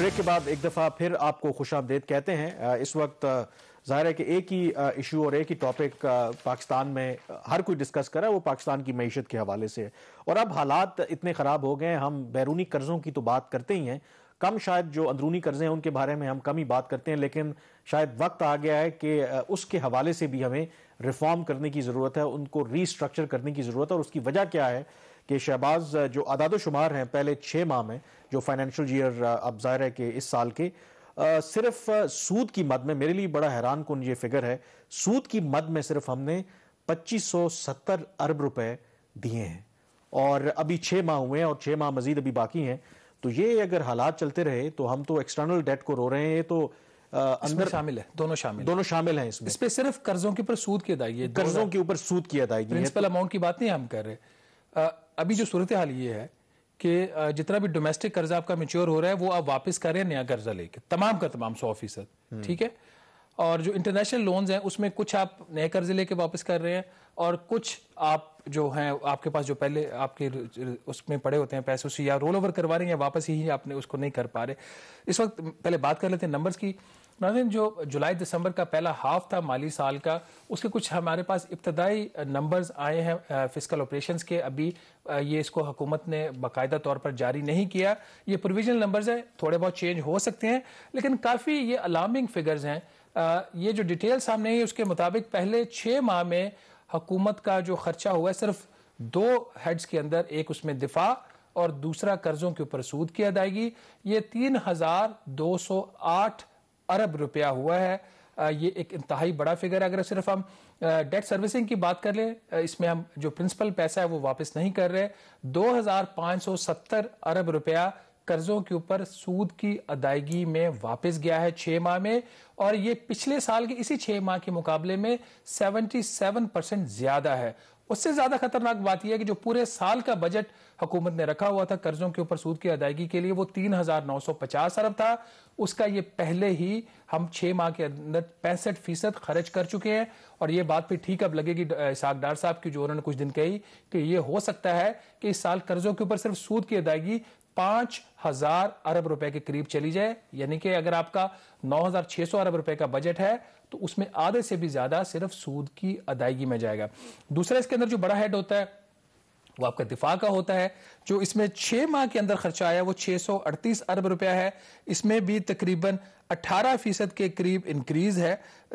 Break के बाद एक दफ़ा फिर आपको खुश आमदेद कहते हैं इस वक्त जाहिर है कि एक ही इशू और एक ही टॉपिक पाकिस्तान में हर कोई डिस्कस कर रहा है वो पाकिस्तान की मीशत के हवाले से है और अब हालात इतने ख़राब हो गए हैं हम बैरूनी कर्ज़ों की तो बात करते ही हैं कम शायद जो अंदरूनी कर्ज़े हैं उनके बारे में हम कम ही बात करते हैं लेकिन शायद वक्त आ गया है कि उसके हवाले से भी हमें रिफॉर्म करने की ज़रूरत है उनको रीस्ट्रक्चर करने की ज़रूरत है और उसकी वजह क्या है कि शहबाज जो अदाद शुमार हैं पहले छः माह में जो फाइनेंशियल ईयर अब जाहिर है कि इस साल के सिर्फ सूद की मद में मेरे लिए बड़ा हैरान कन ये फिगर है सूद की मद में सिर्फ हमने 2570 अरब रुपए दिए हैं और अभी छः माह हुए हैं और छः माह मजीद अभी बाकी हैं तो ये अगर हालात चलते रहे तो हम तो एक्सटर्नल डेट को रो रहे हैं ये तो आ, अंदर शामिल है दोनों शामिल दोनों शामिल हैं इसमें इस पे सिर्फ कर्जों के ऊपर सूद की अदायगी कर्जों के ऊपर सूद की अदायगी तो प्रिंसिपल अमाउंट की बात नहीं हम कर रहे अभी जो सूरत हाल ये है कि जितना भी डोमेस्टिक कर्जा आपका मेच्योर हो रहा है वो आप वापस हैं नया कर्जा लेके तमाम का तमाम सौ फीसद हम्म। ठीक है और जो इंटरनेशनल लोन्स हैं उसमें कुछ आप नए कर्जे लेके वापस कर रहे हैं और कुछ आप जो हैं आपके पास जो पहले आपके उसमें पड़े होते हैं पैसे उसे या रोल ओवर करवा रहे हैं या वापस ही आपने उसको नहीं कर पा रहे इस वक्त पहले बात कर लेते हैं नंबर्स की नाजिन जो जुलाई दिसंबर का पहला हाफ था माली साल का उसके कुछ हमारे पास इब्तदाई नंबर्स आए हैं फिजिकल ऑपरेशन के अभी ये इसको हुकूमत ने बाकायदा तौर पर जारी नहीं किया ये प्रोविजनल नंबर्स हैं थोड़े बहुत चेंज हो सकते हैं लेकिन काफ़ी ये अलार्मिंग फिगर्स हैं ये जो डिटेल सामने है उसके मुताबिक पहले छः माह में हुकूमत का जो खर्चा हुआ है सिर्फ दो हेड्स के अंदर एक उसमें दिफा और दूसरा कर्जों के ऊपर सूद की अदायगी ये तीन हजार दो सौ आठ अरब रुपया हुआ है ये एक इंतहाई बड़ा फिगर है अगर सिर्फ हम डेट सर्विसिंग की बात कर लें इसमें हम जो प्रिंसिपल पैसा है वो वापस नहीं कर रहे दो हज़ार सौ सत्तर अरब रुपया कर्जों के ऊपर सूद की अदायगी में वापस गया है छह माह में और ये पिछले साल के इसी छह माह के मुकाबले में 77 परसेंट ज्यादा है उससे ज्यादा खतरनाक बात यह है कि जो पूरे साल का बजट हुकूमत ने रखा हुआ था कर्जों के ऊपर सूद की अदायगी के लिए वो तीन अरब था उसका ये पहले ही हम छह माह के अंदर पैंसठ फीसद खर्च कर चुके हैं और ये बात भी ठीक अब लगेगी इसाक डार साहब की जो उन्होंने कुछ दिन कही कि ये हो सकता है कि इस साल कर्जों के ऊपर सिर्फ सूद की अदायगी पांच हजार अरब रुपए के करीब चली जाए यानी कि अगर आपका 9,600 अरब रुपए का बजट है तो उसमें आधे से भी ज्यादा सिर्फ सूद की अदायगी में जाएगा दूसरा इसके अंदर जो बड़ा हेड होता है वो आपका दिफा का होता है जो इसमें छह माह के अंदर खर्चा आया वो 638 अरब रुपया है इसमें भी तकरीबन 18 फीसद के करीब इंक्रीज है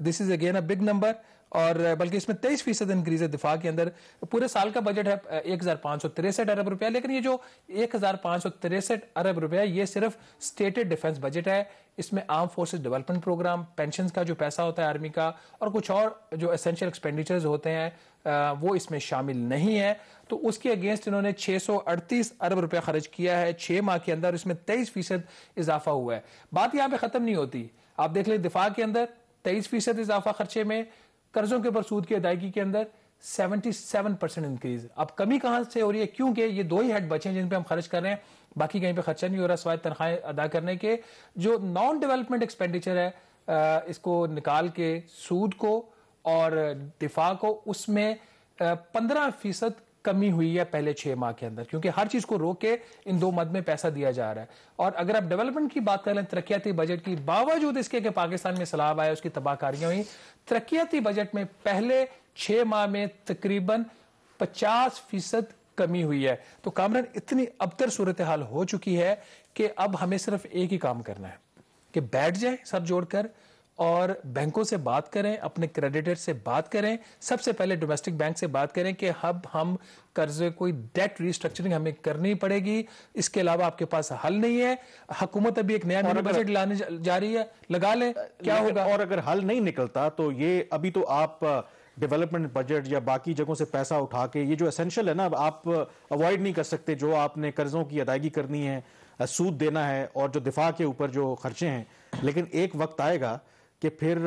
this is again a big number और बल्कि इसमें तेईस फीसद इंक्रीज है दिफा के अंदर पूरे साल का बजट है एक हजार पांच सौ तिरसठ अरब रुपया लेकिन ये जो एक हजार पांच सौ तिरसठ अरब रुपया ये सिर्फ स्टेटेड डिफेंस बजट है इसमें armed forces development programme pension का जो पैसा होता है आर्मी का और कुछ और जो एसेंशियल एक्सपेंडिचर्स होते हैं वो इसमें शामिल नहीं है तो उसके अगेंस्ट इन्होंने 638 अरब रुपया खर्च किया है छह माह के अंदर इसमें तेईस फीसद इजाफा हुआ है बात यहाँ पे ख़त्म नहीं होती आप देख ले दिफा के अंदर तेईस फीसद इजाफा खर्चे में कर्जों के ऊपर सूद की अदायगी के अंदर 77 परसेंट इंक्रीज अब कमी कहां से हो रही है क्योंकि ये दो ही हेड बचे हैं जिन पे हम खर्च कर रहे हैं बाकी कहीं पे खर्चा नहीं हो रहा सवाई तनख्वाहें अदा करने के जो नॉन डेवलपमेंट एक्सपेंडिचर है इसको निकाल के सूद को और दिफा को उसमें पंद्रह फीसद कमी हुई है पहले छह माह के अंदर क्योंकि हर चीज को रोक के इन दो मद में पैसा दिया जा रहा है और अगर आप डेवलपमेंट की बात कर लें तरक्याती बजट की बावजूद इसके कि पाकिस्तान में सलाब आया उसकी तबाहकारियां हुई तरक्याती बजट में पहले छह माह में तकरीबन पचास फीसद कमी हुई है तो कामरान इतनी अबतर सूरत हाल हो चुकी है कि अब हमें सिर्फ एक ही काम करना है कि बैठ जाए सब जोड़कर और बैंकों से बात करें अपने क्रेडिटर से बात करें सबसे पहले डोमेस्टिक बैंक से बात करें कि हब हम कर्जे कोई डेट रिस्ट्रक्चरिंग हमें करनी पड़ेगी इसके अलावा आपके पास हल नहीं है हुकूमत अभी एक नया बजट लाने जा रही है लगा लें क्या होगा और अगर हल नहीं निकलता तो ये अभी तो आप डेवलपमेंट बजट या बाकी जगहों से पैसा उठा के ये जो एसेंशियल है ना आप अवॉइड नहीं कर सकते जो आपने कर्जों की अदायगी करनी है सूद देना है और जो दिफा के ऊपर जो खर्चे हैं लेकिन एक वक्त आएगा कि फिर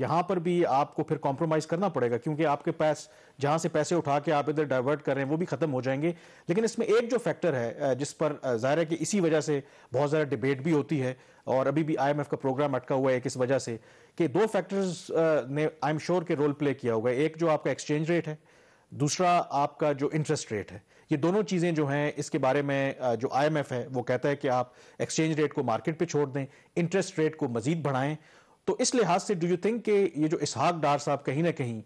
यहाँ पर भी आपको फिर कॉम्प्रोमाइज़ करना पड़ेगा क्योंकि आपके पास जहाँ से पैसे उठा के आप इधर डाइवर्ट कर रहे हैं वो भी ख़त्म हो जाएंगे लेकिन इसमें एक जो फैक्टर है जिस पर ज़ाहिर है कि इसी वजह से बहुत ज़्यादा डिबेट भी होती है और अभी भी आईएमएफ का प्रोग्राम अटका हुआ है किस वजह से कि दो फैक्टर्स ने आई एम श्योर के रोल प्ले किया होगा एक जो आपका एक्सचेंज रेट है दूसरा आपका जो इंटरेस्ट रेट है ये दोनों चीज़ें जो हैं इसके बारे में जो आईएमएफ है वो कहता है कि आप एक्सचेंज रेट को मार्केट पे छोड़ दें इंटरेस्ट रेट को मजीद बढ़ाएं तो इस लिहाज से डू यू थिंक कि ये जो इसहाक डार साहब कहीं ना कहीं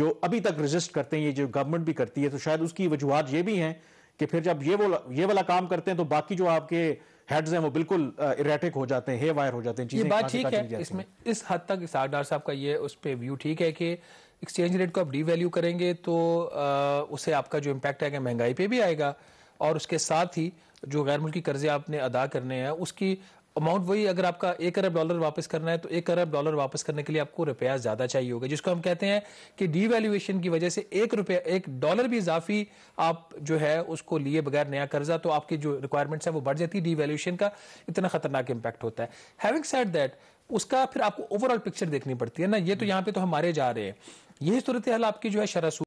जो अभी तक रजिस्ट करते हैं ये जो गवर्नमेंट भी करती है तो शायद उसकी वजूहत ये भी हैं कि फिर जब ये वो ये वाला काम करते हैं तो बाकी जो आपके हेड्स हैं वो बिल्कुल इरेटिक हो जाते हैं हे वायर हो जाते हैं ये बात ठीक है इसमें इस हद तक इसहाक डार साहब का ये उस पर व्यू ठीक है कि एक्सचेंज रेट को आप डीवैल्यू करेंगे तो उससे उसे आपका जो इम्पैक्ट आएगा महंगाई पर भी आएगा और उसके साथ ही जो गैर मुल्की कर्जे आपने अदा करने हैं उसकी अमाउंट वही अगर आपका एक अरब डॉलर वापस करना है तो एक अरब डॉलर वापस करने के लिए आपको रुपया ज्यादा चाहिए होगा जिसको हम कहते हैं कि डीवैल्यूएशन की वजह से एक रुपया एक डॉलर भी इजाफी आप जो है उसको लिए बगैर नया कर्जा तो आपकी जो रिक्वायरमेंट्स है वो बढ़ जाती है डीवैल्यूएशन का इतना खतरनाक इंपैक्ट होता है हैविंग सेट दैट उसका फिर आपको ओवरऑल पिक्चर देखनी पड़ती है ना ये तो यहाँ पे तो हमारे जा रहे हैं यही सूरत हाल आपकी जो है शरा